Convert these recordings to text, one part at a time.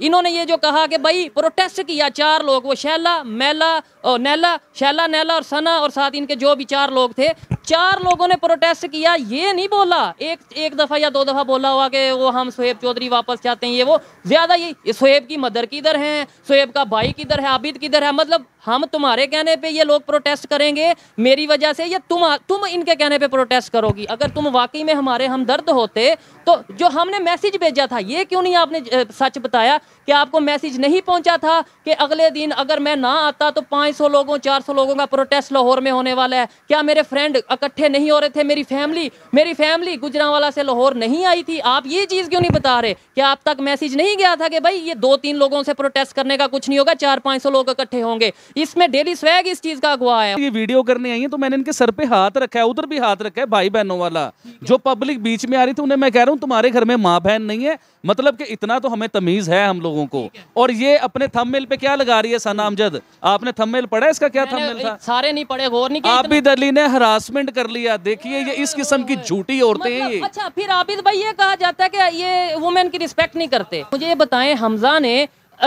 इन्होंने ये जो कहा कि भाई प्रोटेस्ट किया चार लोग वो शैला मैला और नैला शैला नैला और सना और साथ इनके जो भी चार लोग थे चार लोगों ने प्रोटेस्ट किया ये नहीं बोला एक एक दफ़ा या दो दफ़ा बोला हुआ कि वो हम सोहेब चौधरी वापस चाहते हैं ये वो ज़्यादा ये, ये सोहेब की मदर किधर है सोहेब का भाई किधर है आबिद किधर है मतलब हम तुम्हारे कहने पे ये लोग प्रोटेस्ट करेंगे मेरी वजह से या तुम तुम इनके कहने पे प्रोटेस्ट करोगी अगर तुम वाकई में हमारे हम दर्द होते तो जो हमने मैसेज भेजा था ये क्यों नहीं आपने सच बताया कि आपको मैसेज नहीं पहुंचा था कि अगले दिन अगर मैं ना आता तो 500 लोगों 400 लोगों का प्रोटेस्ट लाहौर में होने वाला है क्या मेरे फ्रेंड इकट्ठे नहीं हो रहे थे मेरी फैमिली मेरी फैमिली गुजरावाला से लाहौर नहीं आई थी आप ये चीज़ क्यों नहीं बता रहे क्या आप तक मैसेज नहीं गया था कि भाई ये दो तीन लोगों से प्रोटेस्ट करने का कुछ नहीं होगा चार पाँच लोग इकट्ठे होंगे इसमें डेली स्वैग इस चीज का अगवा है ये वीडियो करने आई है तो मैंने इनके सर पे हाथ रखा है उधर भी हाथ रखा है भाई बहनों वाला जो पब्लिक बीच में आ रही थी उन्हें मैं कह रहा हूँ तुम्हारे घर में माँ बहन नहीं है मतलब कि इतना तो हमें तमीज है हम लोगों को और ये अपने थंबनेल पे क्या लगा रही है सनामजद आपने थंबनेल पढ़ा इसका क्या थंबनेल था सारे नहीं पढ़े गौर नहीं आबिद अली ने हरासमेंट कर लिया देखिए ये इस किस्म की झूठी औरतें मतलब, अच्छा फिर आबिद भाई ये कहा जाता है कि ये वुमेन की रिस्पेक्ट नहीं करते मुझे ये बताएं हमजा ने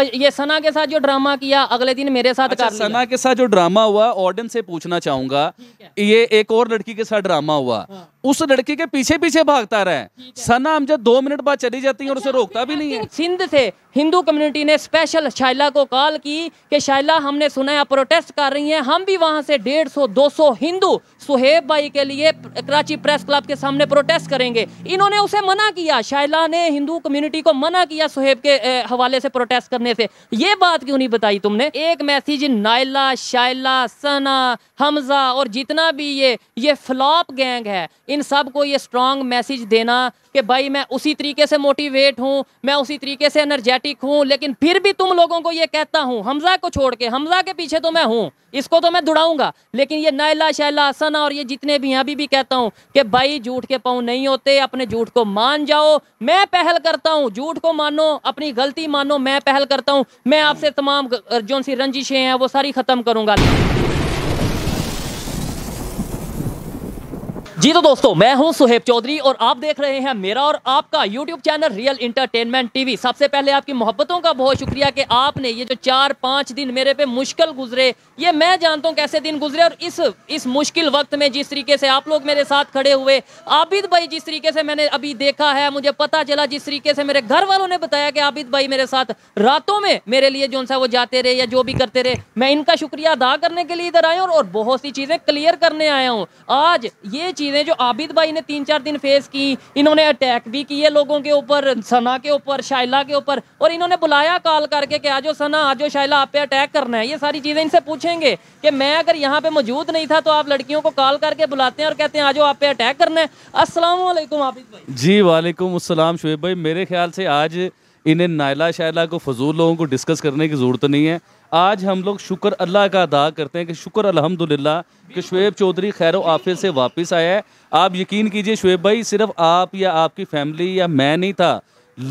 ये सना के साथ जो ड्रामा किया अगले दिन मेरे साथ अच्छा, कर सना के साथ जो ड्रामा हुआ ऑडियंस से पूछना चाहूंगा ये एक और लड़की के साथ ड्रामा हुआ हाँ। उस लड़की के पीछे पीछे भागता रहा सना हम जब दो मिनट बाद चली जाती है और उसे अच्छा, रोकता भी नहीं है सिंध से हिंदू कम्युनिटी ने स्पेशल शाइला को कॉल की कि शाइला हमने सुना है प्रोटेस्ट कर रही हैं हम भी वहां से डेढ़ सौ दो सौ हिंदू सुहेब भाई के लिए कराची प्रेस क्लब के सामने प्रोटेस्ट करेंगे इन्होंने उसे मना किया शायला ने हिंदू कम्युनिटी को मना किया सुहेब के हवाले से प्रोटेस्ट करने से ये बात क्यों नहीं बताई तुमने एक मैसेज नायला शायला सना हमजा और जितना भी ये ये फ्लॉप गैंग है इन सब को ये स्ट्रांग मैसेज देना कि भाई मैं उसी तरीके से मोटिवेट हूँ मैं उसी तरीके से एनर्जेटिक हूँ लेकिन फिर भी तुम लोगों को ये कहता हूँ हमजा को छोड़ के हमजा के पीछे तो मैं हूँ इसको तो मैं दुड़ाऊंगा लेकिन ये नायला शायला सना जाना और ये जितने भी हैं अभी भी कहता हूँ कि भाई झूठ के पाँव नहीं होते अपने झूठ को मान जाओ मैं पहल करता हूँ झूठ को मानो अपनी गलती मानो मैं पहल करता हूँ मैं आपसे तमाम जो सी रंजिशें हैं वो सारी ख़त्म करूँगा जी तो दोस्तों मैं हूं सुहेब चौधरी और आप देख रहे हैं मेरा और आपका YouTube channel real entertainment TV सबसे पहले आपकी मोहब्बतों का बहुत शुक्रिया कि आपने ये जो चार पाँच दिन मेरे पे मुश्किल गुजरे ये मैं जानता हूं कैसे दिन गुजरे और इस इस मुश्किल वक्त में जिस तरीके से आप लोग मेरे साथ खड़े हुए आबिद भाई जिस तरीके से मैंने अभी देखा है मुझे पता चला जिस तरीके से मेरे घर वालों ने बताया कि आबिद भाई मेरे साथ रातों में मेरे लिए जो सा वो जाते रहे या जो भी करते रहे मैं इनका शुक्रिया अदा करने के लिए इधर आया हूँ और बहुत सी चीज़ें क्लियर करने आया हूँ आज ये चीज़ चीज़ें जो आबिद भाई ने तीन चार दिन फेस की इन्होंने अटैक भी किए लोगों के ऊपर सना के ऊपर शाइला के ऊपर और इन्होंने बुलाया कॉल करके कि आज सना आज शाइला आप पे अटैक करना है ये सारी चीज़ें इनसे पूछेंगे कि मैं अगर यहाँ पर मौजूद नहीं था तो आप लड़कियों को कॉल करके बुलाते हैं और कहते हैं आज आप पे अटैक करना है असलम आबिद भाई जी वालेकुम असलम शुएब भाई मेरे ख्याल से आज इन्हें नायला शायला को फजूल लोगों को डिस्कस करने की ज़रूरत नहीं है आज हम लोग शुक्र अल्लाह का अदा करते हैं कि शुक्र अलहमदिल्ला कि शुएब चौधरी खैर आफिल से वापस आया है आप यकीन कीजिए शुएब भाई सिर्फ आप या आपकी फैमिली या मैं नहीं था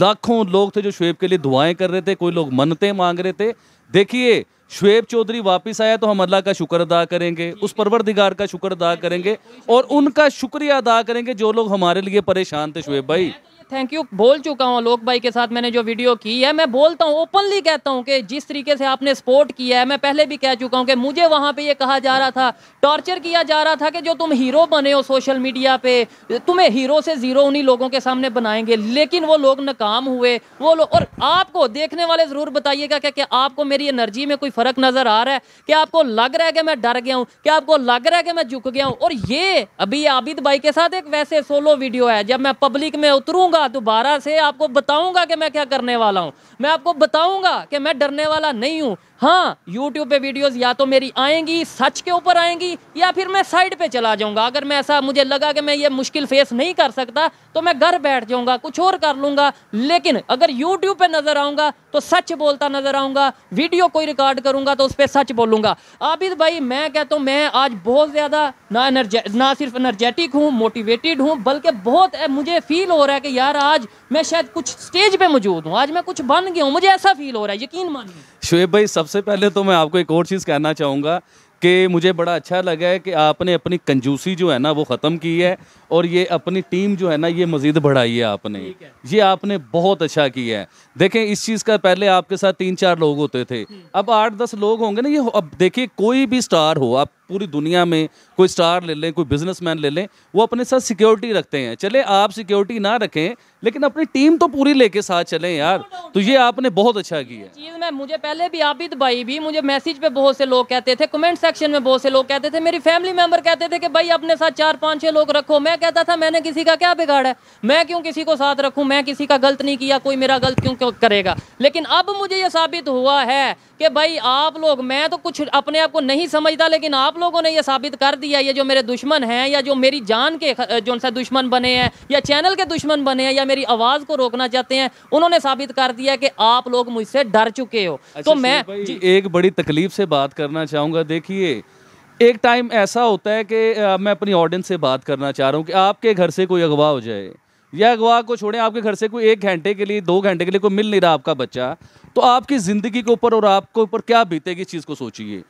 लाखों लोग थे जो शुएब के लिए दुआएं कर रहे थे कोई लोग मनते मांग रहे थे देखिए शुएब चौधरी वापस आया तो हम अल्लाह का शुक्र अदा करेंगे उस परवरदिगार का शुक्र अदा करेंगे और उनका शुक्रिया अदा करेंगे जो लोग हमारे लिए परेशान थे शुएब भाई थैंक यू बोल चुका हूँ लोक भाई के साथ मैंने जो वीडियो की है मैं बोलता हूँ ओपनली कहता हूँ कि जिस तरीके से आपने सपोर्ट किया है मैं पहले भी कह चुका हूँ कि मुझे वहाँ पे ये कहा जा रहा था टॉर्चर किया जा रहा था कि जो तुम हीरो बने हो सोशल मीडिया पे तुम्हें हीरो से ज़ीरो उन्हीं लोगों के सामने बनाएंगे लेकिन वो लोग नाकाम हुए वो लोग और आपको देखने वाले ज़रूर बताइएगा क्या क्या आपको मेरी एनर्जी में कोई फ़र्क नज़र आ रहा है क्या आपको लग रहा है कि मैं डर गया हूँ क्या आपको लग रहा है कि मैं झुक गया हूँ और ये अभी आबिद भाई के साथ एक वैसे सोलो वीडियो है जब मैं पब्लिक में उतरूँगा आऊँगा दोबारा से आपको बताऊंगा कि मैं क्या करने वाला हूं मैं आपको बताऊंगा कि मैं डरने वाला नहीं हूं हाँ YouTube पे वीडियोस या तो मेरी आएंगी सच के ऊपर आएंगी या फिर मैं साइड पे चला जाऊंगा अगर मैं ऐसा मुझे लगा कि मैं ये मुश्किल फेस नहीं कर सकता तो मैं घर बैठ जाऊंगा कुछ और कर लूंगा लेकिन अगर यूट्यूब पे नज़र आऊंगा तो सच बोलता नज़र आऊंगा वीडियो कोई रिकॉर्ड करूंगा तो उस पर सच बोलूंगा आबिद भाई मैं कहता हूँ मैं आज बहुत ज़्यादा ना एनर्जे ना सिर्फ एनर्जेटिक हूँ मोटिवेटेड हूँ बल्कि बहुत मुझे फील हो रहा है कि यार आज मैं शायद कुछ स्टेज पर मौजूद हूँ आज मैं कुछ बन गया हूँ मुझे ऐसा फील हो रहा है यकीन मानिए शुएब भाई सबसे सबसे पहले तो मैं आपको एक और चीज़ कहना चाहूँगा कि मुझे बड़ा अच्छा लगा है कि आपने अपनी कंजूसी जो है ना वो ख़त्म की है और ये अपनी टीम जो है ना ये मज़ीद बढ़ाई है आपने है। ये आपने बहुत अच्छा किया है देखें इस चीज़ का पहले आपके साथ तीन चार लोग होते थे हम्म। अब आठ दस लोग होंगे ना ये अब देखिए कोई भी स्टार हो आप पूरी दुनिया में कोई स्टार ले लें कोई बिजनेसमैन ले लें वो अपने साथ सिक्योरिटी रखते हैं चले आप सिक्योरिटी ना रखें लेकिन अपनी टीम तो पूरी लेके साथ चले यार तो ये आपने बहुत अच्छा किया चीज़ में मुझे पहले भी आबिद भाई भी मुझे मैसेज पे बहुत से लोग कहते थे कमेंट सेक्शन में बहुत से लोग कहते थे मेरी फैमिली मेंबर कहते थे कि भाई अपने साथ चार पाँच छह लोग रखो मैं कहता था मैंने किसी का क्या बिगाड़ा है मैं क्यों किसी को साथ रखूं मैं किसी का गलत नहीं किया कोई मेरा गलत क्यों करेगा लेकिन अब मुझे ये साबित हुआ है कि भाई आप लोग मैं तो कुछ अपने आप को नहीं समझता लेकिन आप लोगों ने ये साबित कर दिया ये जो मेरे दुश्मन हैं या जो मेरी जान के जो उनसे दुश्मन बने हैं या चैनल के दुश्मन बने हैं या मेरी आवाज़ को रोकना चाहते हैं उन्होंने साबित कर दिया कि आप लोग मुझसे डर चुके हो अच्छा तो मैं एक बड़ी तकलीफ से बात करना चाहूँगा देखिए एक टाइम ऐसा होता है कि मैं अपनी ऑडियंस से बात करना चाह रहा हूँ कि आपके घर से कोई अगवा हो जाए या अगवा को छोड़ें आपके घर से कोई एक घंटे के लिए दो घंटे के लिए कोई मिल नहीं रहा आपका बच्चा तो आपकी ज़िंदगी के ऊपर और आपके ऊपर क्या बीतेगी इस चीज़ को सोचिए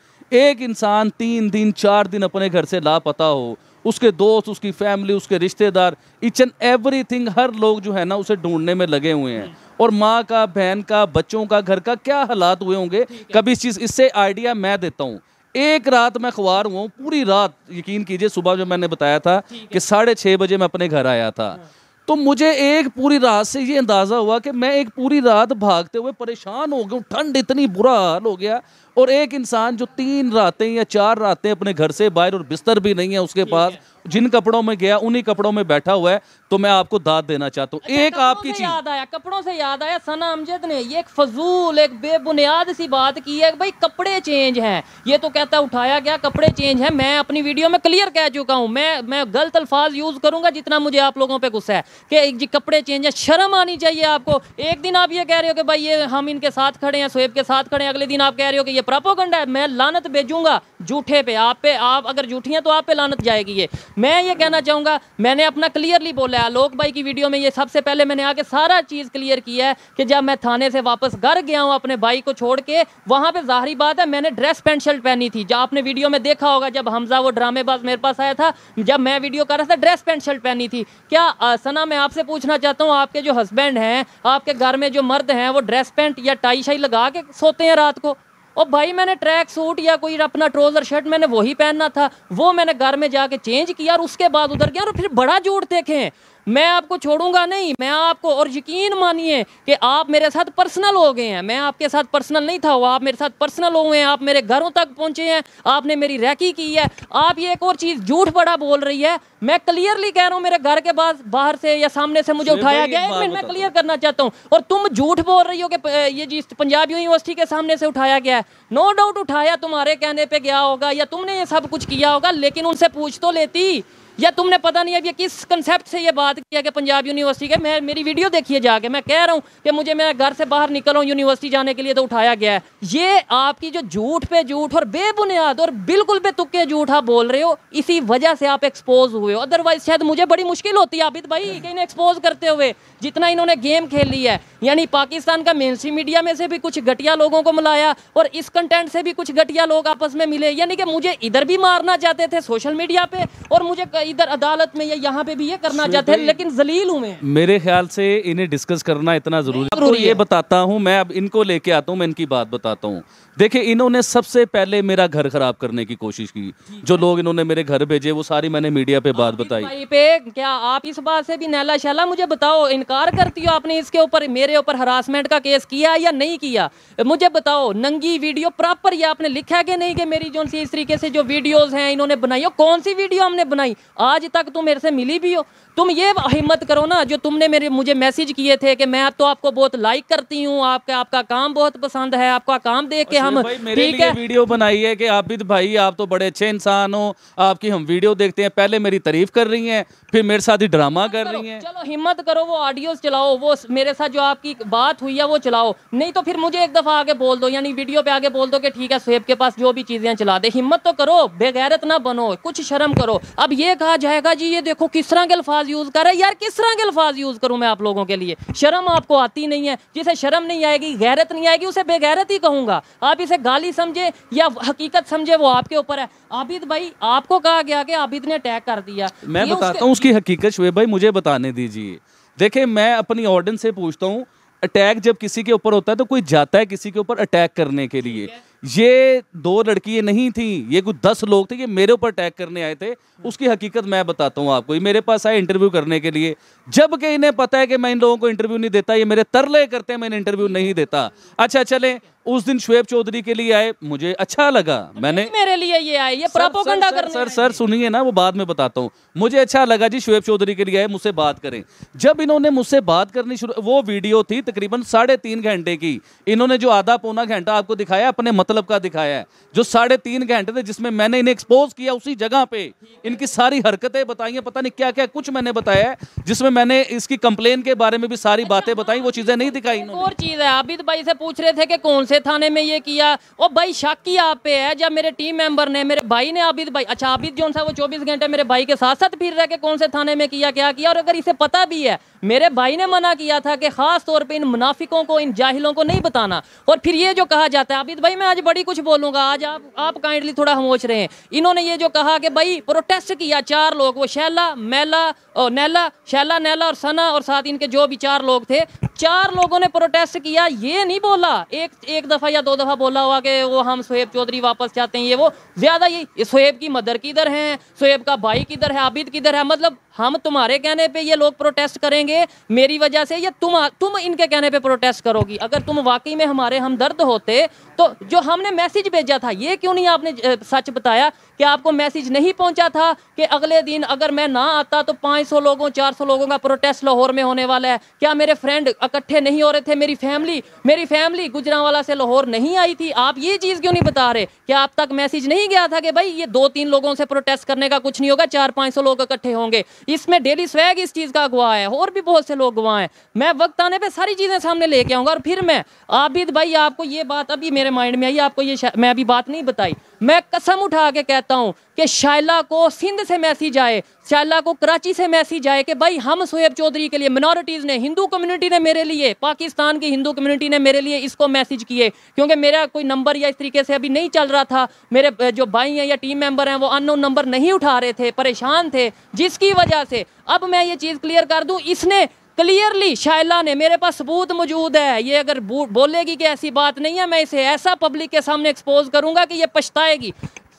एक इंसान तीन दिन चार दिन अपने घर से लापता हो उसके दोस्त उसकी फैमिली उसके रिश्तेदार इच एंड एवरी हर लोग जो है ना उसे ढूंढने में लगे हुए हैं और माँ का बहन का बच्चों का घर का क्या हालात हुए होंगे कभी इस चीज़ इससे आइडिया मैं देता हूँ एक रात मैं खुआर हुआ पूरी रात यकीन कीजिए सुबह जो मैंने बताया था कि साढ़े छः बजे मैं अपने घर आया था हाँ। तो मुझे एक पूरी रात से ये अंदाज़ा हुआ कि मैं एक पूरी रात भागते हुए परेशान हो गया ठंड इतनी बुरा हाल हो गया और एक इंसान जो तीन रातें या चार रातें अपने घर से बाहर और बिस्तर भी नहीं है उसके पास जिन कपड़ों में गया उन्हीं कपड़ों में बैठा हुआ है तो मैं आपको दाद देना चाहता हूँ अच्छा, एक आपकी चीज याद आया कपड़ों से याद आया सना अमजद ने ये एक फजूल एक बेबुनियाद सी बात की है भाई कपड़े चेंज हैं ये तो कहता उठाया गया कपड़े चेंज हैं मैं अपनी वीडियो में क्लियर कह चुका हूँ मैं मैं गलत अल्फाज यूज़ करूंगा जितना मुझे आप लोगों पर गुस्सा है कि जी कपड़े चेंज है शर्म आनी चाहिए आपको एक दिन आप ये कह रहे हो कि भाई ये हम इनके साथ खड़े हैं सोएब के साथ खड़े हैं अगले दिन आप कह रहे हो कि ये प्रापोगंडा है मैं लानत भेजूंगा जूठे पे आप पे आप अगर जूठी हैं तो आप पे लानत जाएगी ये मैं ये कहना चाहूँगा मैंने अपना क्लियरली बोला है आलोक भाई की वीडियो में ये सबसे पहले मैंने आके सारा चीज़ क्लियर किया है कि जब मैं थाने से वापस घर गया हूँ अपने भाई को छोड़ के वहाँ पर ज़ाहरी बात है मैंने ड्रेस पेंट शर्ट पहनी थी जब आपने वीडियो में देखा होगा जब हमजा वो ड्रामेबाज मेरे पास आया था जब मैं वीडियो कर रहा था ड्रेस पेंट शर्ट पहनी थी क्या सना मैं आपसे पूछना चाहता हूँ आपके जो हस्बैंड हैं आपके घर में जो मर्द हैं वो ड्रेस पेंट या टाई शाई लगा के सोते हैं रात को और भाई मैंने ट्रैक सूट या कोई अपना ट्रोजर शर्ट मैंने वही पहनना था वो मैंने घर में जाके चेंज किया और उसके बाद उधर गया और फिर बड़ा जोड़ देखे मैं आपको छोड़ूंगा नहीं मैं आपको और यकीन मानिए कि आप मेरे साथ पर्सनल हो गए हैं मैं आपके साथ पर्सनल नहीं था वो आप मेरे साथ पर्सनल हो गए हैं आप मेरे घरों तक पहुंचे हैं आपने मेरी रैकी की है आप ये एक और चीज़ झूठ बड़ा बोल रही है मैं क्लियरली कह रहा हूँ मेरे घर के पास बाहर से या सामने से मुझे उठाया गया मैं क्लियर करना चाहता हूँ और तुम झूठ बोल रही हो कि ये जिस पंजाब यूनिवर्सिटी के सामने से उठाया गया है नो डाउट उठाया तुम्हारे कहने पर गया होगा या तुमने ये सब कुछ किया होगा लेकिन उनसे पूछ तो लेती या तुमने पता नहीं अब ये किस कंसेप्ट से ये बात किया कि पंजाब यूनिवर्सिटी के मैं मेरी वीडियो देखिए जाके मैं कह रहा हूँ कि मुझे मैं घर से बाहर निकल हूँ यूनिवर्सिटी जाने के लिए तो उठाया गया है ये आपकी जो झूठ पे झूठ और बेबुनियाद और बिल्कुल बेतुके झूठ आप बोल रहे हो इसी वजह से आप एक्सपोज हुए हो अदरवाइज शायद मुझे बड़ी मुश्किल होती है आबिद भाई कि इन्हें एक्सपोज करते हुए जितना इन्होंने गेम खेली है यानी पाकिस्तान का मेनसी मीडिया में से भी कुछ घटिया लोगों को मिलाया और इस कंटेंट से भी कुछ घटिया लोग आपस में मिले यानी कि मुझे इधर भी मारना चाहते थे सोशल मीडिया पे और मुझे इधर अदालत में या यहाँ पे भी ये करना चाहते हैं लेकिन जलील हुए मेरे ख्याल से इन्हें डिस्कस करना इतना जरूरी है तो ये बताता हूँ मैं अब इनको लेके आता हूँ मैं इनकी बात बताता हूँ देखिए इन्होंने सबसे पहले मेरा घर खराब करने की कोशिश की जो लोग इन्होंने मेरे घर भेजे वो सारी मैंने मीडिया पे बात बताई पे क्या आप इस बात से भी नैला शैला मुझे बताओ इनकार करती हो आपने इसके ऊपर मेरे ऊपर हरासमेंट का केस किया या नहीं किया मुझे बताओ नंगी वीडियो प्रॉपर ये आपने लिखा कि नहीं कि मेरी जो इस तरीके से जो वीडियोज हैं इन्होंने बनाई हो कौन सी वीडियो हमने बनाई आज तक तुम मेरे से मिली भी हो तुम ये हिम्मत करो ना जो तुमने मेरे मुझे मैसेज किए थे कि मैं तो आपको बहुत लाइक करती हूँ आपका आपका काम बहुत पसंद है आपका काम देख के हम ठीक है वीडियो बनाई है कि आप भी तो भाई आप तो बड़े अच्छे इंसान हो आपकी हम वीडियो देखते हैं पहले मेरी तारीफ कर रही हैं फिर मेरे साथ ही ड्रामा कर रही हैं चलो हिम्मत करो वो ऑडियोज चलाओ वो मेरे साथ जो आपकी बात हुई है वो चलाओ नहीं तो फिर मुझे एक दफ़ा आगे बोल दो यानी वीडियो पे आगे बोल दो कि ठीक है स्वेब के पास जो भी चीज़ें चला दे हिम्मत तो करो बेगैरत ना बनो कुछ शर्म करो अब ये कहा जाएगा जी ये देखो किस तरह के अल्फाज यूज़ कर रहा है यार किस तरह के अल्फाज यूज़ करूं मैं आप लोगों के लिए शर्म आपको आती नहीं है जिसे शर्म नहीं आएगी गैरत नहीं आएगी उसे बेगैरत ही कहूंगा आप इसे गाली समझे या हकीकत समझे वो आपके ऊपर है आबिद भाई आपको कहा गया कि आबिद ने अटैक कर दिया मैं बताता हूँ उसकी हकीकत शुभ भाई मुझे बताने दीजिए देखे मैं अपनी ऑर्डन से पूछता हूँ अटैक जब किसी के ऊपर होता है तो कोई जाता है किसी के ऊपर अटैक करने के लिए ये दो लड़की ये नहीं थी ये कुछ दस लोग थे ये मेरे ऊपर अटैक करने आए थे उसकी हकीकत मैं बताता हूँ आपको ये मेरे पास आए इंटरव्यू करने के लिए जबकि इन्हें पता है कि मैं इन लोगों को इंटरव्यू नहीं देता ये मेरे तरले करते हैं मैं इन्हें इंटरव्यू नहीं देता अच्छा चले उस दिन शुएब चौधरी के लिए आए मुझे अच्छा लगा तो मैंने मेरे लिए ये आए ये प्रोपोगंडा सर सर सुनिए ना वो बाद में बताता हूँ मुझे अच्छा लगा जी शुएब चौधरी के लिए आए मुझसे बात करें जब इन्होंने मुझसे बात करनी शुरू वो वीडियो थी तकरीबन साढ़े तीन घंटे की इन्होंने जो आधा पौना घंटा आपको दिखाया अपने मतलब मतलब का दिखाया है जो साढ़े तीन घंटे थे जिसमें मैंने इन्हें एक्सपोज किया उसी जगह पे इनकी सारी हरकतें बताई हैं पता नहीं क्या क्या कुछ मैंने बताया जिसमें मैंने इसकी कंप्लेन के बारे में भी सारी अच्छा, बातें बताई वो चीज़ें नहीं दिखाई और चीज़ है अभी तो भाई से पूछ रहे थे कि कौन से थाने में ये किया और भाई शक ही आप पे है जब मेरे टीम मेंबर ने मेरे भाई ने आबिद तो भाई अच्छा आबिद तो जो वो चौबीस घंटे मेरे भाई के साथ साथ फिर रहे के कौन से थाने में किया क्या किया और अगर इसे पता भी है मेरे भाई ने मना किया था कि खास तौर पे इन मुनाफिकों को इन जाहिलों को नहीं बताना और फिर ये जो कहा जाता है आबिद भाई मैं आज बड़ी कुछ बोलूंगा आज आप आप काइंडली थोड़ा हमोश रहे हैं इन्होंने ये जो कहा कि भाई प्रोटेस्ट किया चार लोग वो शैला मैला और नैला शैला नैला और सना और साथ इनके जो भी चार लोग थे चार लोगों ने प्रोटेस्ट किया ये नहीं बोला एक एक दफ़ा या दो दफ़ा बोला हुआ कि वो हम सोहेब चौधरी वापस चाहते हैं ये वो ज़्यादा ये सोहेब की मदर किधर है सोहेब का भाई किधर है आबिद किधर है मतलब हम तुम्हारे कहने पे ये लोग प्रोटेस्ट करेंगे मेरी वजह से या तुम तुम इनके कहने पे प्रोटेस्ट करोगी अगर तुम वाकई में हमारे हमदर्द होते तो जो हमने मैसेज भेजा था ये क्यों नहीं आपने सच बताया कि आपको मैसेज नहीं पहुंचा था कि अगले दिन अगर मैं ना आता तो 500 लोगों 400 लोगों का प्रोटेस्ट लाहौर में होने वाला है क्या मेरे फ्रेंड इकट्ठे नहीं हो रहे थे मेरी फैमिली मेरी फैमिली गुजरावाला से लाहौर नहीं आई थी आप ये चीज़ क्यों नहीं बता रहे क्या आप तक मैसेज नहीं गया था कि भाई ये दो तीन लोगों से प्रोटेस्ट करने का कुछ नहीं होगा चार पाँच लोग इकट्ठे होंगे इसमें डेली स्वैग इस चीज़ का अगवा है और भी बहुत से लोग अगवा हैं मैं वक्त आने पर सारी चीज़ें सामने लेके आऊँगा और फिर मैं आबिद भाई आपको ये बात अभी मेरे माइंड में आई आपको ये मैं अभी बात नहीं बताई मैं कसम उठा के कहता हूँ कि शाइला को सिंध से मैसेज आए शायला को कराची से मैसेज आए कि भाई हम सोएब चौधरी के लिए मिनोरिटीज ने हिंदू कम्युनिटी ने मेरे लिए पाकिस्तान की हिंदू कम्युनिटी ने मेरे लिए इसको मैसेज किए क्योंकि मेरा कोई नंबर या इस तरीके से अभी नहीं चल रहा था मेरे जो भाई हैं या टीम मेम्बर हैं वो अन नंबर नहीं उठा रहे थे परेशान थे जिसकी वजह से अब मैं ये चीज़ क्लियर कर दूँ इसने क्लियरली शायला ने मेरे पास सबूत मौजूद है ये अगर बोलेगी कि ऐसी बात नहीं है मैं इसे ऐसा पब्लिक के सामने एक्सपोज करूंगा कि ये पछताएगी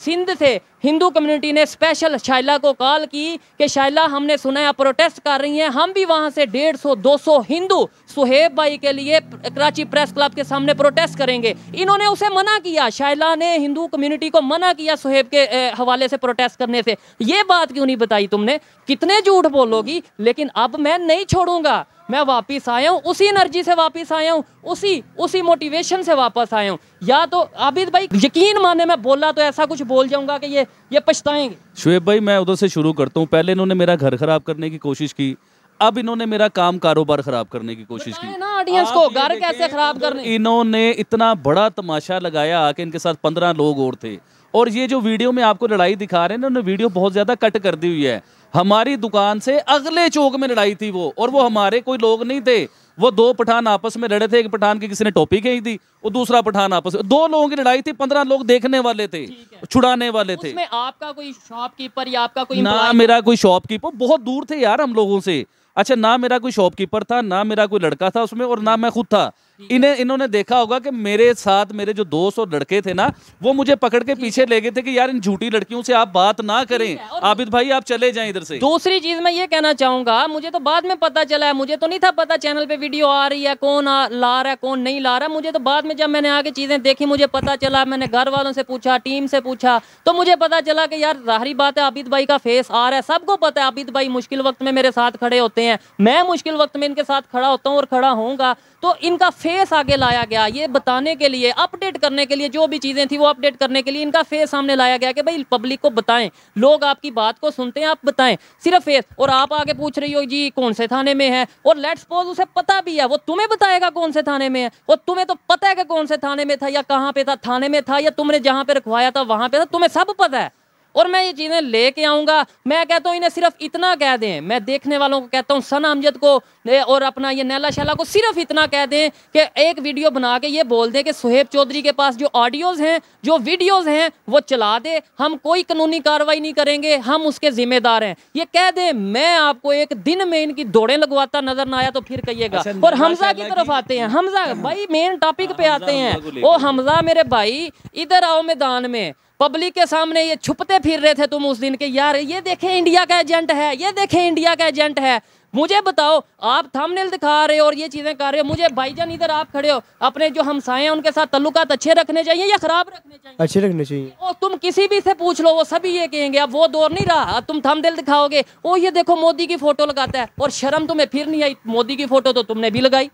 सिंध से हिंदू कम्युनिटी ने स्पेशल शाइला को कॉल की कि शाइला हमने सुना है प्रोटेस्ट कर रही हैं हम भी वहाँ से डेढ़ सौ दो सौ हिंदू सुहेब भाई के लिए कराची प्रेस क्लब के सामने प्रोटेस्ट करेंगे इन्होंने उसे मना किया शाइला ने हिंदू कम्युनिटी को मना किया सुहेब के हवाले से प्रोटेस्ट करने से ये बात क्यों नहीं बताई तुमने कितने झूठ बोलोगी लेकिन अब मैं नहीं छोड़ूंगा मैं वापस आया हूँ उसी एनर्जी से वापस आया हूँ उसी उसी मोटिवेशन से वापस आया हूँ या तो आबिद भाई यकीन माने मैं बोला तो ऐसा कुछ बोल जाऊंगा कि ये ये पछताएंगे शुएब भाई मैं उधर से शुरू करता हूँ पहले इन्होंने मेरा घर खराब करने की कोशिश की अब इन्होंने मेरा काम कारोबार खराब करने की कोशिश की ना ऑडियंस को घर कैसे खराब करने इन्होंने इतना बड़ा तमाशा लगाया कि इनके साथ पंद्रह लोग और थे और ये जो वीडियो में आपको लड़ाई दिखा रहे हैं ना उन्होंने वीडियो बहुत ज़्यादा कट कर दी हुई है हमारी दुकान से अगले चौक में लड़ाई थी वो और वो हमारे कोई लोग नहीं थे वो दो पठान आपस में लड़े थे एक पठान की किसी ने टोपी कही थी और दूसरा पठान आपस में दो लोगों की लड़ाई थी पंद्रह लोग देखने वाले थे छुड़ाने वाले थे आपका कोई शॉपकीपर या आपका कोई ना मेरा कोई शॉपकीपर बहुत दूर थे यार हम लोगों से अच्छा ना मेरा कोई शॉपकीपर था ना मेरा कोई लड़का था उसमें और ना मैं खुद था इन्हें इन्होंने देखा होगा कि मेरे साथ मेरे जो दोस्त और लड़के थे ना वो मुझे पकड़ के पीछे ले गए थे कि यार इन झूठी लड़कियों से आप बात ना करें आबिद भाई आप चले जाएं इधर से दूसरी चीज मैं ये कहना चाहूंगा मुझे तो बाद में पता चला है मुझे तो नहीं था पता चैनल पे वीडियो आ रही है कौन ला रहा है कौन नहीं ला रहा मुझे तो बाद में जब मैंने आगे चीजें देखी मुझे पता चला मैंने घर वालों से पूछा टीम से पूछा तो मुझे पता चला कि यार जाहरी बात है आबिद भाई का फेस आ रहा है सबको पता है आबिद भाई मुश्किल वक्त में मेरे साथ खड़े होते हैं मैं मुश्किल वक्त में इनके साथ खड़ा होता हूँ और खड़ा होगा तो इनका फेस आगे लाया गया ये बताने के लिए अपडेट करने के लिए जो भी चीज़ें थी वो अपडेट करने के लिए इनका फेस सामने लाया गया कि भाई पब्लिक को बताएं लोग आपकी बात को सुनते हैं आप बताएं सिर्फ फेस और आप आगे पूछ रही हो जी कौन से थाने में है और लेट सपोज उसे पता भी है वो तुम्हें बताएगा कौन से थाने में है और तुम्हें तो पता है कि कौन से थाने में था या कहाँ पर था थाने में था या तुमने जहाँ पे रखवाया था वहाँ पर था तुम्हें सब पता है और मैं ये चीज़ें लेके आऊँगा मैं कहता हूँ इन्हें सिर्फ इतना कह दें मैं देखने वालों को कहता हूँ सना अमजद को और अपना ये नैला शैला को सिर्फ इतना कह दें कि एक वीडियो बना के ये बोल दें कि सुहेब चौधरी के पास जो ऑडियोज़ हैं जो वीडियोज़ हैं वो चला दे हम कोई कानूनी कार्रवाई नहीं करेंगे हम उसके ज़िम्मेदार हैं ये कह दें मैं आपको एक दिन में इनकी दौड़ें लगवाता नज़र ना आया तो फिर कहिएगा अच्छा, और हमजा की तरफ आते हैं हमजा भाई मेन टॉपिक हाँ, पे आते हैं ओ हमजा मेरे भाई इधर आओ मैदान में पब्लिक के सामने ये छुपते फिर रहे थे तुम उस दिन के यार ये देखे इंडिया का एजेंट है ये देखे इंडिया का एजेंट है मुझे बताओ आप थंबनेल दिखा रहे हो और ये चीज़ें कर रहे हो मुझे भाईजान इधर आप खड़े हो अपने जो हमसाए हैं उनके साथ तल्लुक अच्छे रखने चाहिए या खराब रखने चाहिए अच्छे रखने चाहिए और तुम किसी भी से पूछ लो वो सभी ये कहेंगे अब वो दौर नहीं रहा तुम थंबनेल दिखाओगे ओ ये देखो मोदी की फोटो लगाता है और शर्म तुम्हें फिर नहीं आई मोदी की फोटो तो तुमने भी लगाई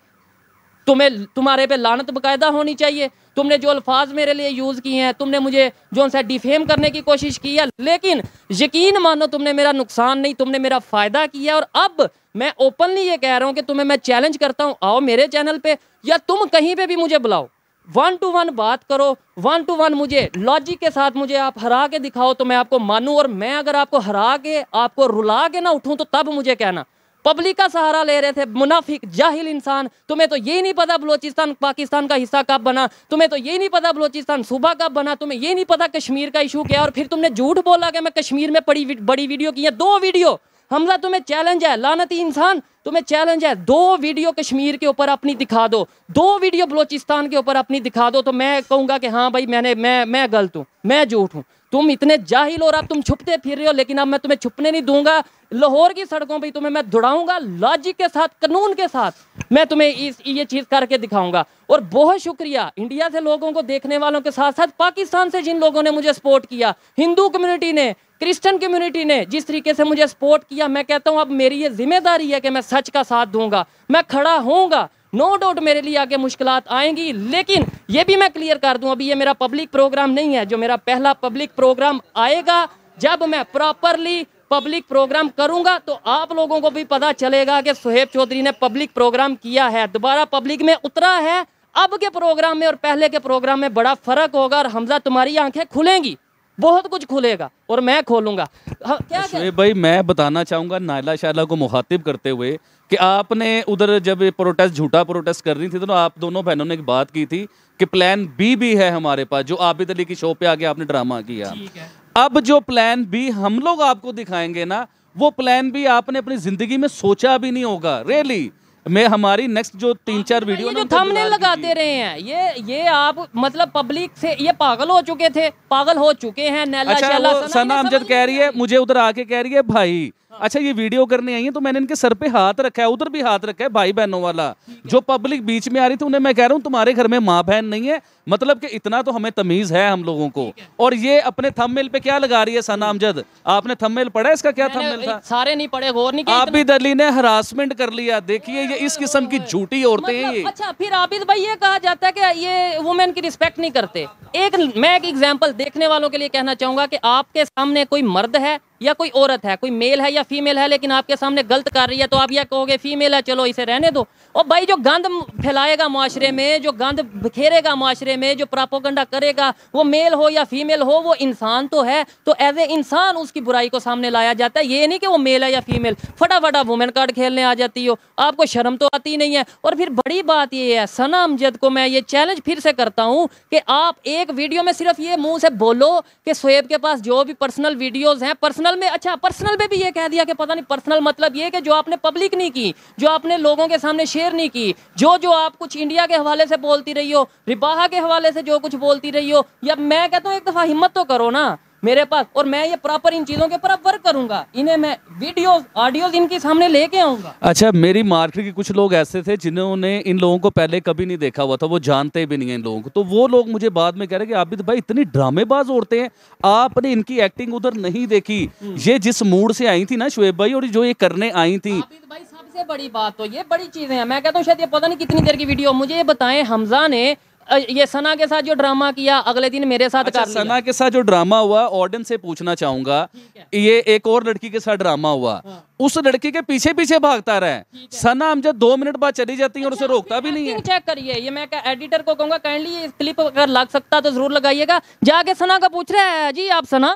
तुम्हें तुम्हारे पे लानत बकायदा होनी चाहिए तुमने जो अल्फाज मेरे लिए यूज़ किए हैं तुमने मुझे जो उनसे डिफेम करने की कोशिश की है लेकिन यकीन मानो तुमने मेरा नुकसान नहीं तुमने मेरा फ़ायदा किया और अब मैं ओपनली ये कह रहा हूँ कि तुम्हें मैं चैलेंज करता हूँ आओ मेरे चैनल पर या तुम कहीं पर भी मुझे बुलाओ वन टू वन बात करो वन टू वन मुझे लॉजिक के साथ मुझे आप हरा के दिखाओ तो मैं आपको मानूँ और मैं अगर आपको हरा के आपको रुला के ना उठूँ तो तब मुझे कहना पब्लिक का सहारा ले रहे थे मुनाफिक जाहिल इंसान तुम्हें तो ये नहीं पता बलोचिस्तान पाकिस्तान का हिस्सा कब बना तुम्हें तो ये नहीं पता बलोचिस्तान सुबह कब बना तुम्हें ये नहीं पता कश्मीर का इशू क्या और फिर तुमने झूठ बोला कि मैं कश्मीर में बड़ी बड़ी वीडियो की है दो वीडियो हमला तुम्हें चैलेंज है लानती इंसान तुम्हें चैलेंज है दो वीडियो कश्मीर के ऊपर अपनी दिखा दो दो वीडियो बलोचिस्तान के ऊपर अपनी दिखा दो तो मैं कहूँगा कि हाँ भाई मैंने मैं मैं गलत हूँ मैं झूठ हूँ तुम इतने जाहिल और अब तुम छुपते फिर रहे हो लेकिन अब मैं तुम्हें छुपने नहीं दूंगा लाहौर की सड़कों पर तुम्हें मैं धुड़ाऊंगा लॉजिक के साथ कानून के साथ मैं तुम्हें इस ये चीज़ करके दिखाऊंगा और बहुत शुक्रिया इंडिया से लोगों को देखने वालों के साथ साथ पाकिस्तान से जिन लोगों ने मुझे सपोर्ट किया हिंदू कम्युनिटी ने क्रिश्चियन कम्युनिटी ने जिस तरीके से मुझे सपोर्ट किया मैं कहता हूं अब मेरी ये जिम्मेदारी है कि मैं सच का साथ दूंगा मैं खड़ा होऊंगा नो डाउट मेरे लिए आगे मुश्किल आएंगी लेकिन ये भी मैं क्लियर कर दूं अभी ये मेरा पब्लिक प्रोग्राम नहीं है जो मेरा पहला पब्लिक प्रोग्राम आएगा जब मैं प्रॉपरली पब्लिक प्रोग्राम करूंगा तो आप लोगों को भी पता चलेगा कि सुहेब चौधरी ने पब्लिक प्रोग्राम किया है दोबारा पब्लिक में उतरा है अब के प्रोग्राम में और पहले के प्रोग्राम में बड़ा फर्क होगा और हमजा तुम्हारी आंखें खुलेंगी बहुत कुछ खुलेगा और मैं खोलूंगा हाँ, क्या क्या भाई मैं बताना चाहूंगा नायला शाला को मुखातिब करते हुए कि आपने उधर जब प्रोटेस्ट झूठा प्रोटेस्ट कर रही थी तो आप दोनों बहनों ने एक बात की थी कि प्लान बी भी है हमारे पास जो आबिद अली की शो पे आके आपने ड्रामा किया अब जो प्लान बी हम लोग आपको दिखाएंगे ना वो प्लान भी आपने अपनी जिंदगी में सोचा भी नहीं होगा रेली really? में हमारी नेक्स्ट जो तीन चार वीडियो हाँ, ये जो थंबनेल लगाते रहे हैं ये ये आप मतलब पब्लिक से ये पागल हो चुके थे पागल हो चुके हैं अच्छा, सना, सना, सना कह रही है मुझे उधर आके कह रही है भाई अच्छा ये वीडियो करने आई है तो मैंने इनके सर पे हाथ रखा है उधर भी हाथ रखा है भाई बहनों वाला जो पब्लिक बीच में आ रही थी उन्हें मैं कह रहा हूँ तुम्हारे घर में माँ बहन नहीं है मतलब कि इतना तो हमें तमीज है हम लोगों को और ये अपने थंबनेल पे क्या लगा रही है अमजद आपने थंबनेल पढ़ा इसका क्या था सारे नहीं पढ़े गौर नहीं आप भी दली ने हरासमेंट कर लिया देखिए ये इस किस्म की झूठी औरतें मतलब, हैं ये अच्छा फिर आबिद भाई ये कहा जाता है कि ये वुमेन की रिस्पेक्ट नहीं करते एक मैं एक एग्जाम्पल देखने वालों के लिए कहना चाहूंगा कि आपके सामने कोई मर्द है या कोई औरत है कोई मेल है या फीमेल है लेकिन आपके सामने गलत कर रही है तो आप यह कहोगे फीमेल है चलो इसे रहने दो और भाई जो गंद फैलाएगा माशरे में जो गंद बिखेरेगा माशरे में जो प्रापोगंडा करेगा वो मेल हो या फीमेल हो वो इंसान तो है तो एज ए इंसान उसकी बुराई को सामने लाया जाता है ये नहीं कि वो मेल है या फीमेल फटाफट आप वुमेन कार्ड खेलने आ जाती हो आपको शर्म तो आती नहीं है और फिर बड़ी बात ये है सना अमजद को मैं ये चैलेंज फिर से करता हूँ कि आप एक वीडियो में सिर्फ ये मुंह से बोलो कि सोएब के पास जो भी पर्सनल वीडियोज़ हैं पर्सनल पर्सनल में अच्छा पर्सनल में भी ये कह दिया कि पता नहीं पर्सनल मतलब ये कि जो आपने पब्लिक नहीं की जो आपने लोगों के सामने शेयर नहीं की जो जो आप कुछ इंडिया के हवाले से बोलती रही हो रिबाह के हवाले से जो कुछ बोलती रही हो या मैं कहता हूँ एक दफ़ा हिम्मत तो करो ना मेरे पास और मैं ये प्रॉपर इन चीज़ों के ऊपर वर्क करूंगा इन्हें मैं वीडियो ऑडियो इनके सामने लेके आऊंगा अच्छा मेरी मार्केट के कुछ लोग ऐसे थे जिन्होंने इन लोगों को पहले कभी नहीं देखा हुआ था वो जानते भी नहीं है इन लोगों को तो वो लोग मुझे बाद में कह रहे कि आप भी तो भाई इतनी ड्रामेबाज औरतें हैं आपने इनकी एक्टिंग उधर नहीं देखी हम्म। ये जिस मूड से आई थी ना शुएब भाई और जो ये करने आई थी तो सबसे बड़ी बात तो ये बड़ी चीज़ें हैं मैं कहता हूँ शायद ये पता नहीं कितनी देर की वीडियो मुझे ये बताएं हमजा ने ये सना के साथ जो ड्रामा किया अगले दिन मेरे साथ अच्छा, सना के साथ जो ड्रामा हुआ ऑडियंस से पूछना चाहूंगा ये एक और लड़की के साथ ड्रामा हुआ हाँ। उस लड़की के पीछे पीछे भागता रहा सना हम जब दो मिनट बाद चली जाती है और उसे अच्छा, रोकता भी नहीं है चेक करिए ये मैं एडिटर को कहूंगा काइंडली क्लिप अगर लग सकता तो जरूर लगाइएगा जाके सना का पूछ रहे हैं जी आप सना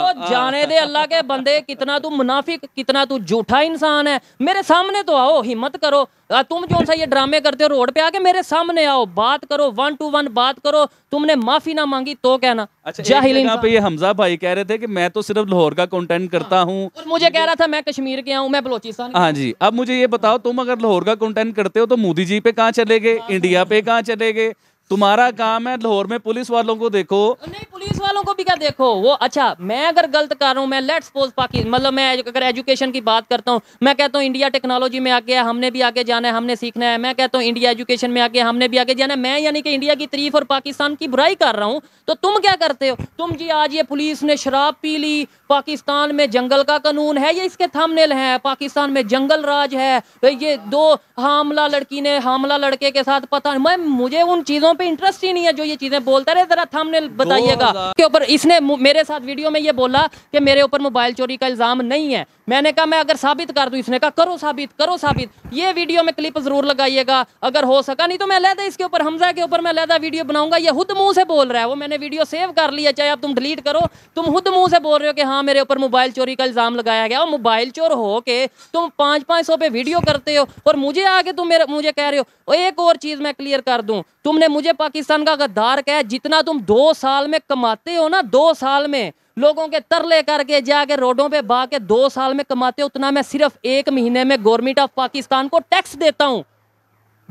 ओ जाने दे अल्लाह के बंदे कितना तू मुनाफिक कितना तू झूठा इंसान है मेरे सामने तो आओ हिम्मत करो तुम जो सा ये ड्रामे करते हो रोड पे आके मेरे सामने आओ बात करो वन टू वन बात करो तुमने माफी ना मांगी तो कहना अच्छा पे ये हमजा भाई कह रहे थे कि मैं तो सिर्फ लाहौर का कंटेंट करता हाँ। हूँ मुझे कह रहा था मैं कश्मीर के आऊँ मैं बलोचिस्तान हाँ जी अब मुझे ये बताओ तुम अगर लाहौर का कंटेंट करते हो तो मोदी जी पे कहाँ चले गए इंडिया हाँ, हाँ, पे हाँ। कहाँ चले गए तुम्हारा काम है लाहौर में पुलिस वालों को देखो नहीं पुलिस वालों को भी क्या देखो वो अच्छा मैं अगर गलत कर रहा हूँ मैं लेट्स सपोज पाकिस्तान मतलब मैं अगर एजुकेशन की बात करता हूँ मैं कहता हूँ इंडिया टेक्नोलॉजी में आगे है हमने भी आगे जाना है हमने सीखना है मैं कहता हूँ इंडिया एजुकेशन में आगे हमने भी आगे जाना है मैं यानी कि इंडिया की तारीफ और पाकिस्तान की बुराई कर रहा हूँ तो तुम क्या करते हो तुम जी आज ये पुलिस ने शराब पी ली पाकिस्तान में जंगल का कानून है ये इसके थंबनेल है पाकिस्तान में जंगल राज है ये दो हामला लड़की ने हामला लड़के के साथ पता मैं मुझे उन चीज़ों पर पे इंटरेस्ट ही नहीं है जो ये चीजें बोलता रहे जरा थमने बताइएगा के ऊपर इसने मेरे साथ वीडियो में ये बोला कि मेरे ऊपर मोबाइल चोरी का इल्जाम नहीं है मैंने कहा मैं अगर साबित कर दू इसने कहा करो साबित करो साबित ये वीडियो में क्लिप जरूर लगाइएगा अगर हो सका नहीं तो मैं लहदा इसके ऊपर हमजा के ऊपर मैं लहदा वीडियो बनाऊंगा ये खुद मुंह से बोल रहा है वो मैंने वीडियो सेव कर लिया चाहे आप तुम डिलीट करो तुम खुद मुंह से बोल रहे हो कि हाँ मेरे ऊपर मोबाइल चोरी का इल्जाम लगाया गया मोबाइल चोर हो के तुम पांच पांच सौ पे वीडियो करते हो और मुझे आके तुम मेरे मुझे कह रहे हो एक और चीज़ मैं क्लियर कर दू तुमने मुझे मुझे पाकिस्तान का गद्दार कह जितना तुम दो साल में कमाते हो ना दो साल में लोगों के तरले करके जाके रोडों पे बा के दो साल में कमाते हो उतना मैं सिर्फ एक महीने में गवर्नमेंट ऑफ पाकिस्तान को टैक्स देता हूँ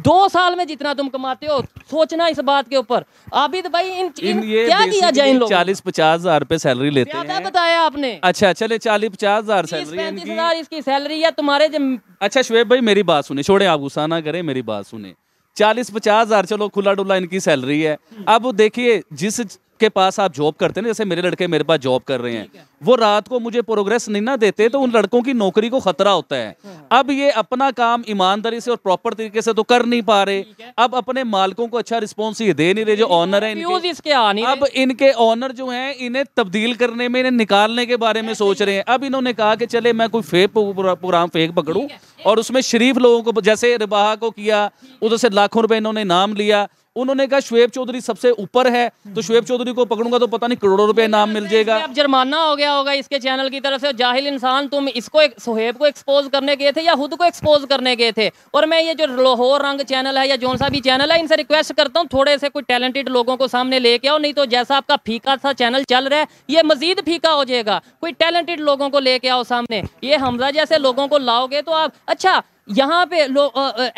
दो साल में जितना तुम कमाते हो सोचना इस बात के ऊपर आबिद भाई इन, इन, इन ये क्या किया जाए चालीस पचास हजार रूपए सैलरी लेते हैं क्या बताया आपने अच्छा चले चालीस पचास हजार सैलरी पैंतीस हजार इसकी सैलरी है तुम्हारे जब अच्छा शुएब भाई मेरी बात सुने छोड़े आप गुस्सा ना करें मेरी बात सुने चालीस पचास हजार चलो खुला डुला इनकी सैलरी है अब देखिए जिस के पास आप जॉब करते हैं जैसे मेरे लड़के मेरे पास जॉब कर रहे हैं वो रात को मुझे प्रोग्रेस नहीं ना देते तो उन लड़कों की नौकरी को खतरा होता है हाँ। अब ये अपना काम ईमानदारी से और प्रॉपर तरीके से तो कर नहीं पा रहे अब अपने मालकों को अच्छा रिस्पॉन्स ये दे नहीं रहे जो ऑनर है अब इनके ऑनर जो है इन्हें तब्दील करने में इन्हें निकालने के बारे में सोच रहे हैं अब इन्होंने कहा कि चले मैं कोई फेक प्रोग्राम फेक पकड़ू और उसमें शरीफ लोगों को जैसे रिबाह को किया उधर से लाखों रुपए इन्होंने नाम लिया उन्होंने कहा शुएब चौधरी सबसे ऊपर है तो शुएब चौधरी को पकड़ूंगा तो पता नहीं करोड़ों रुपए इनाम मिल जाएगा अब जुर्माना हो गया होगा इसके चैनल की तरफ से जाहिल इंसान तुम इसको एक को एक्सपोज करने गए थे या खुद को एक्सपोज करने गए थे और मैं ये जो लाहौर रंग चैनल है या जोन सा भी चैनल है इनसे रिक्वेस्ट करता हूँ थोड़े से कोई टैलेंटेड लोगों को सामने लेके आओ नहीं तो जैसा आपका फीका सा चैनल चल रहा है ये मजीद फीका हो जाएगा कोई टैलेंटेड लोगों को लेके आओ सामने ये हमजा जैसे लोगों को लाओगे तो आप अच्छा यहाँ पे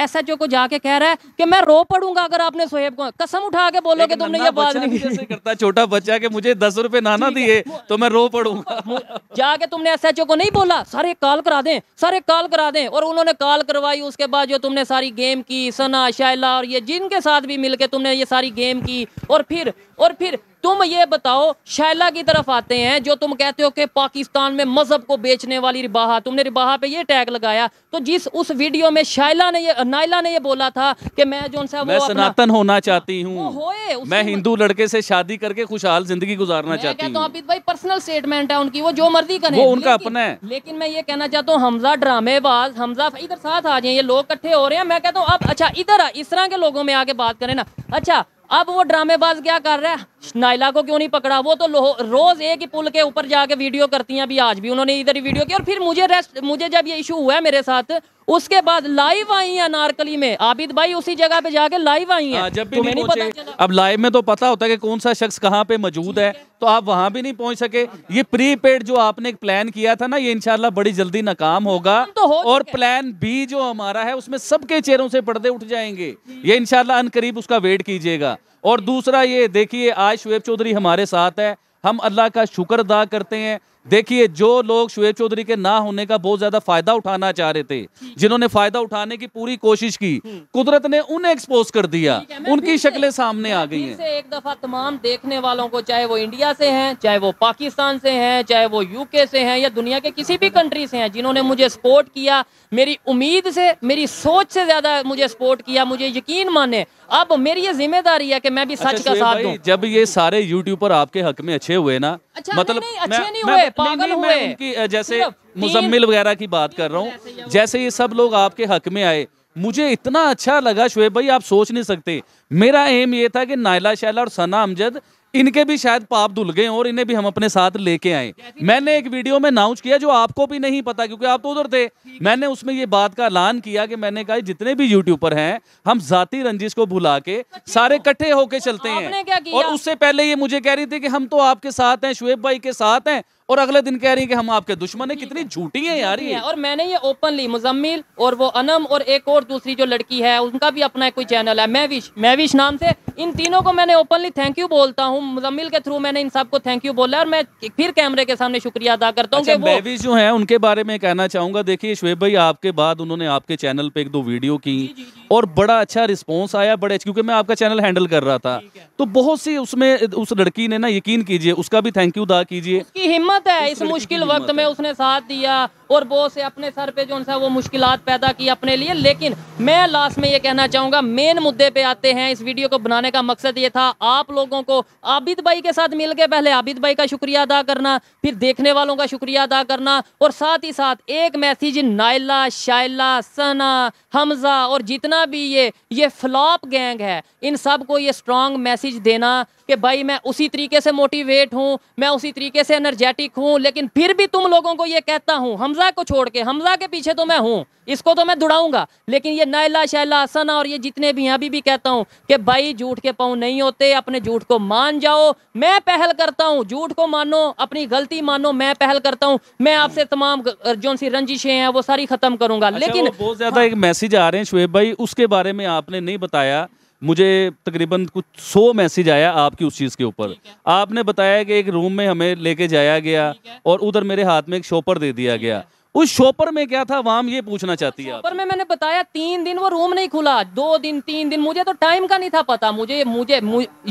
एस एच ओ को जाके कह रहा है कि मैं रो पड़ूंगा अगर आपने सोहेब को कसम उठा के कि तुमने ये बात नहीं की करता छोटा बच्चा के मुझे दस रुपए नाना दिए तो मैं रो पड़ूंगा जाके तुमने एस एच ओ को नहीं बोला सारे कॉल करा दें सारे कॉल करा दें और उन्होंने कॉल करवाई उसके बाद जो तुमने सारी गेम की सना शायला और ये जिनके साथ भी मिलकर तुमने ये सारी गेम की और फिर और फिर तुम ये बताओ शैला की तरफ आते हैं जो तुम कहते हो कि पाकिस्तान में मजहब को बेचने वाली रिबाहा तुमने रिबाहा पे ये टैग लगाया तो जिस उस वीडियो में शायला ने ये नायला ने ये बोला था कि मैं जो मैं सनातन होना चाहती हूँ मैं हिंदू लड़के से शादी करके खुशहाल जिंदगी गुजारना चाहती हूँ आबिद तो भाई पर्सनल स्टेटमेंट है उनकी वो जो मर्जी करें उनका अपना है लेकिन मैं ये कहना चाहता हूँ हमजा ड्रामेबाज हमजा इधर साथ आ जाए ये लोग इकट्ठे हो रहे हैं मैं कहता हूँ आप अच्छा इधर इस तरह के लोगों में आके बात करें ना अच्छा अब वो ड्रामेबाज क्या कर रहा है नाइला को क्यों नहीं पकड़ा वो तो रोज एक ही पुल के ऊपर जाके वीडियो करती हैं अभी आज भी उन्होंने इधर ही वीडियो की और फिर मुझे रेस्ट मुझे जब ये इशू हुआ है मेरे साथ उसके बाद लाइव आई हैं नारकली में आबिद भाई उसी जगह पे जाके लाइव आई हैं हाँ, जब भी नहीं, नहीं पता अब लाइव में तो पता होता है कि कौन सा शख्स कहाँ पे मौजूद है तो आप वहां भी नहीं पहुंच सके ये प्री पेड जो आपने एक प्लान किया था ना ये इनशाला बड़ी जल्दी नाकाम होगा तो हो और प्लान बी जो हमारा है उसमें सबके चेहरों से पर्दे उठ जाएंगे ये इनशाला करीब उसका वेट कीजिएगा और दूसरा ये देखिए आज शुएब चौधरी हमारे साथ है हम अल्लाह का शुक्र अदा करते हैं देखिए जो लोग शुएब चौधरी के ना होने का बहुत ज्यादा फायदा उठाना चाह रहे थे जिन्होंने फायदा उठाने की पूरी कोशिश की हम्म। कुदरत ने उन्हें एक्सपोज कर दिया उनकी शक्लें सामने आ गई हैं एक दफा तमाम देखने वालों को चाहे वो इंडिया से हैं चाहे वो पाकिस्तान से हैं चाहे वो यूके से हैं या दुनिया के किसी भी कंट्री से है जिन्होंने मुझे सपोर्ट किया मेरी उम्मीद से मेरी सोच से ज्यादा मुझे सपोर्ट किया मुझे यकीन माने अब मेरी ये जिम्मेदारी है कि मैं भी अच्छा, सच का साथ दूं जब ये सारे यूट्यूबर आपके हक में अच्छे हुए ना अच्छा, मतलब अच्छे नहीं हुए पागल नहीं, हुए उनकी जैसे मतलब मुजम्मिल वगैरह की बात कर रहा हूँ जैसे ये सब लोग आपके हक में आए मुझे इतना अच्छा लगा शुएब भाई आप सोच नहीं सकते मेरा एम ये था कि नायला शैला और सना अमजद इनके भी शायद पाप धुल गए और इन्हें भी हम अपने साथ लेके आए मैंने एक वीडियो में अनाउंस किया जो आपको भी नहीं पता क्योंकि आप तो उधर थे मैंने उसमें ये बात का ऐलान किया कि मैंने कहा जितने भी यूट्यूबर हैं हम जाति रंजिश को भुला के सारे इकट्ठे होके चलते हैं और उससे पहले ये मुझे कह रही थी कि हम तो आपके साथ हैं शुएब भाई के साथ हैं और अगले दिन कह रही है कि हम आपके दुश्मन है कितनी झूठी है यार ये और मैंने ये ओपनली मुजम्मिल और वो अनम और एक और दूसरी जो लड़की है उनका भी अपना कोई चैनल है मैविश मैविश नाम से इन तीनों को मैंने ओपनली थैंक यू बोलता हूँ मुजम्मिल के थ्रू मैंने इन सबको थैंक यू बोला और मैं फिर कैमरे के सामने शुक्रिया अदा करता हूँ अच्छा, कि जो है उनके बारे में कहना चाहूंगा देखिए शुएब भाई आपके बाद उन्होंने आपके चैनल पे एक दो वीडियो की जी, जी, जी, और बड़ा अच्छा रिस्पॉन्स आया बड़े क्योंकि मैं आपका चैनल हैंडल कर रहा था तो बहुत सी उसमें उस लड़की ने ना यकीन कीजिए उसका भी थैंक यू अदा कीजिए हिम्मत है इस मुश्किल वक्त में उसने साथ दिया और बॉस है अपने सर पे जो सा वो मुश्किल पैदा की अपने लिए लेकिन मैं लास्ट में ये कहना चाहूंगा मेन मुद्दे पे आते हैं इस वीडियो को बनाने का मकसद ये था आप लोगों को आबिद भाई के साथ मिल के पहले आबिद भाई का शुक्रिया अदा करना फिर देखने वालों का शुक्रिया अदा करना और साथ ही साथ एक मैसेज नायला शायला सना हमजा और जितना भी ये ये फ्लॉप गैंग है इन सब को ये स्ट्रांग मैसेज देना कि भाई मैं उसी तरीके से मोटिवेट हूँ मैं उसी तरीके से एनर्जेटिक हूँ लेकिन फिर भी तुम लोगों को ये कहता हूँ हमजा को छोड़ के हमजा के पीछे तो मैं हूँ इसको तो मैं दुड़ाऊंगा लेकिन ये नायला शैला असना और ये जितने भी हैं अभी भी कहता हूँ कि भाई झूठ के पाँव नहीं होते अपने झूठ को मान जाओ मैं पहल करता हूँ झूठ को मानो अपनी गलती मानो मैं पहल करता हूँ मैं आपसे तमाम जो सी रंजिशें हैं वो सारी खत्म करूंगा अच्छा, लेकिन बहुत ज्यादा एक मैसेज हाँ। आ रहे हैं शुएब भाई उसके बारे में आपने नहीं बताया मुझे तकरीबन कुछ सौ मैसेज आया आपकी उस चीज़ के ऊपर आपने बताया कि एक रूम में हमें लेके जाया गया और उधर मेरे हाथ में एक शॉपर दे दिया गया उस शॉपर में क्या था वाम ये पूछना चाहती है शॉपर में मैंने बताया तीन दिन वो रूम नहीं खुला दो दिन तीन दिन मुझे तो टाइम का नहीं था पता मुझे मुझे,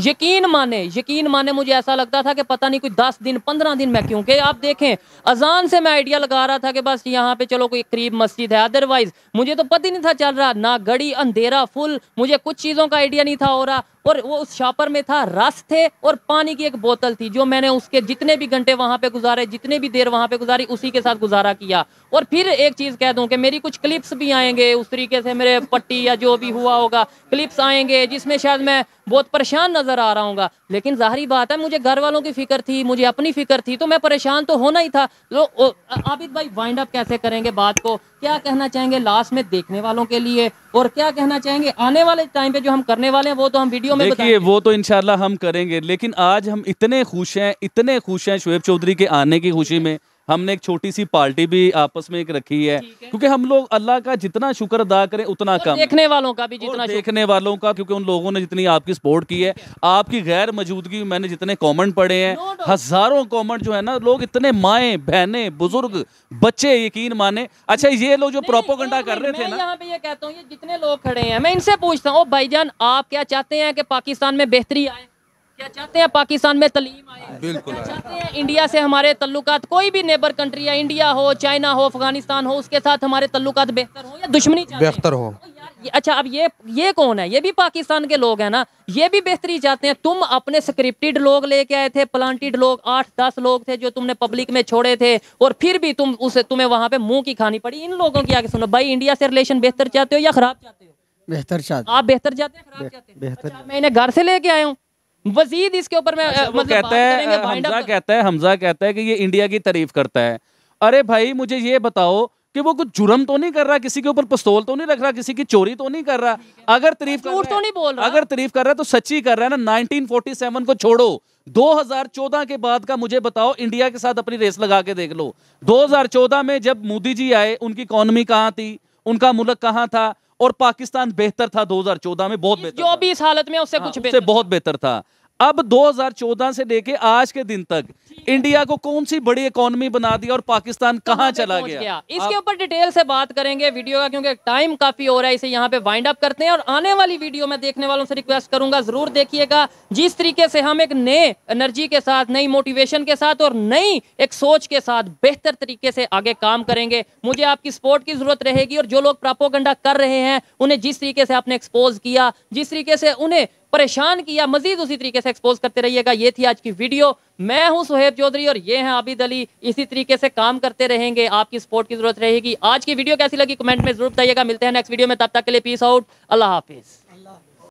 यकीन माने यकीन माने मुझे ऐसा लगता था कि पता नहीं कोई दस दिन पंद्रह दिन मैं क्योंकि आप देखें अजान से मैं आइडिया लगा रहा था कि बस यहाँ पे चलो कोई करीब मस्जिद है अदरवाइज मुझे तो पता ही नहीं था चल रहा ना गड़ी अंधेरा फुल मुझे कुछ चीज़ों का आइडिया नहीं था हो रहा और वो उस शॉपर में था रस थे और पानी की एक बोतल थी जो मैंने उसके जितने भी घंटे वहां पे गुजारे जितने भी देर वहां पे गुजारी उसी के साथ गुजारा किया और फिर एक चीज़ कह दूं कि मेरी कुछ क्लिप्स भी आएंगे उस तरीके से मेरे पट्टी या जो भी हुआ होगा क्लिप्स आएंगे जिसमें शायद मैं बहुत परेशान नज़र आ रहा हूँ लेकिन जाहरी बात है मुझे घर वालों की फिक्र थी मुझे अपनी फिक्र थी तो मैं परेशान तो होना ही था तो आबिद भाई वाइंड अप कैसे करेंगे बात को क्या कहना चाहेंगे लास्ट में देखने वालों के लिए और क्या कहना चाहेंगे आने वाले टाइम पे जो हम करने वाले हैं वो तो हम वीडियो में देखिए वो तो इनशाला हम करेंगे लेकिन आज हम इतने खुश हैं इतने खुश हैं शुएब चौधरी के आने की खुशी में हमने एक छोटी सी पार्टी भी आपस में एक रखी है, है। क्योंकि हम लोग अल्लाह का जितना शुक्र अदा करें उतना कम देखने वालों का भी जितना देखने वालों का क्योंकि उन लोगों ने जितनी आपकी सपोर्ट की है आपकी गैर मौजूदगी में मैंने जितने कॉमेंट पढ़े हैं हजारों कॉमेंट जो है ना लोग इतने माए बहने बुजुर्ग बच्चे यकीन माने अच्छा ये लोग जो प्रोपोगंडा कर रहे थे ना यहाँ पे ये कहता हूँ जितने लोग खड़े हैं मैं इनसे पूछता हूँ भाईजान आप क्या चाहते हैं कि पाकिस्तान में बेहतरी आए क्या चाहते हैं पाकिस्तान में तलीम आए बिल्कुल क्या चाहते हैं इंडिया से हमारे तल्लुकात कोई भी नेबर कंट्री है इंडिया हो चाइना हो अफगानिस्तान हो उसके साथ हमारे तल्लुकात बेहतर हो या दुश्मनी बेहतर हो अच्छा अब ये ये कौन है ये भी पाकिस्तान के लोग हैं ना ये भी बेहतरी चाहते हैं तुम अपने स्क्रिप्टेड लोग लेके आए थे प्लांटेड लोग आठ दस लोग थे जो तुमने पब्लिक में छोड़े थे और फिर भी तुम उसे तुम्हें वहां पे मुंह की खानी पड़ी इन लोगों की आगे सुनो भाई इंडिया से रिलेशन बेहतर चाहते हो या खराब चाहते हो बेहतर चाहते आप बेहतर चाहते हैं चाहते हैं अच्छा, मैं इन्हें घर से लेके आया हूँ वजीद इसके ऊपर मैं अच्छा, मतलब कहता है हमजा कहता है हमजा कहता है कि ये इंडिया की तारीफ करता है अरे भाई मुझे ये बताओ कि वो कुछ जुर्म तो नहीं कर रहा किसी के ऊपर पिस्तौल तो नहीं रख रहा किसी की चोरी तो नहीं कर रहा अगर तारीफ कर तो नहीं बोल रहा अगर तारीफ कर रहा है तो सच्ची कर रहा है ना 1947 को छोड़ो 2014 के बाद का मुझे बताओ इंडिया के साथ अपनी रेस लगा के देख लो 2014 में जब मोदी जी आए उनकी इकोनॉमी कहाँ थी उनका मुल्क कहाँ था और पाकिस्तान बेहतर था 2014 में बहुत बेहतर जो भी इस हालत में उससे हाँ, कुछ उससे बहुत बेहतर था अब 2014 से लेके आज के दिन तक इंडिया को कौन सी बड़ी इकोनॉमी बना दी और पाकिस्तान कहां चला गया, गया। इसके ऊपर डिटेल से बात करेंगे वीडियो का क्योंकि टाइम काफी हो रहा है इसे यहां पे वाइंड अप करते हैं और आने वाली वीडियो में देखने वालों से रिक्वेस्ट करूंगा जरूर देखिएगा जिस तरीके से हम एक नए एनर्जी के साथ नई मोटिवेशन के साथ और नई एक सोच के साथ बेहतर तरीके से आगे काम करेंगे मुझे आपकी सपोर्ट की जरूरत रहेगी और जो लोग प्रापोगंडा कर रहे हैं उन्हें जिस तरीके से आपने एक्सपोज किया जिस तरीके से उन्हें परेशान किया मजीद उसी तरीके से एक्सपोज करते रहिएगा ये थी आज की वीडियो मैं हूं सुहेब चौधरी और ये हैं आबिद अली इसी तरीके से काम करते रहेंगे आपकी सपोर्ट की जरूरत रहेगी आज की वीडियो कैसी लगी कमेंट में जरूर बताइएगा मिलते हैं नेक्स्ट वीडियो में तब तक के लिए पीस आउट अल्लाह हाफिज़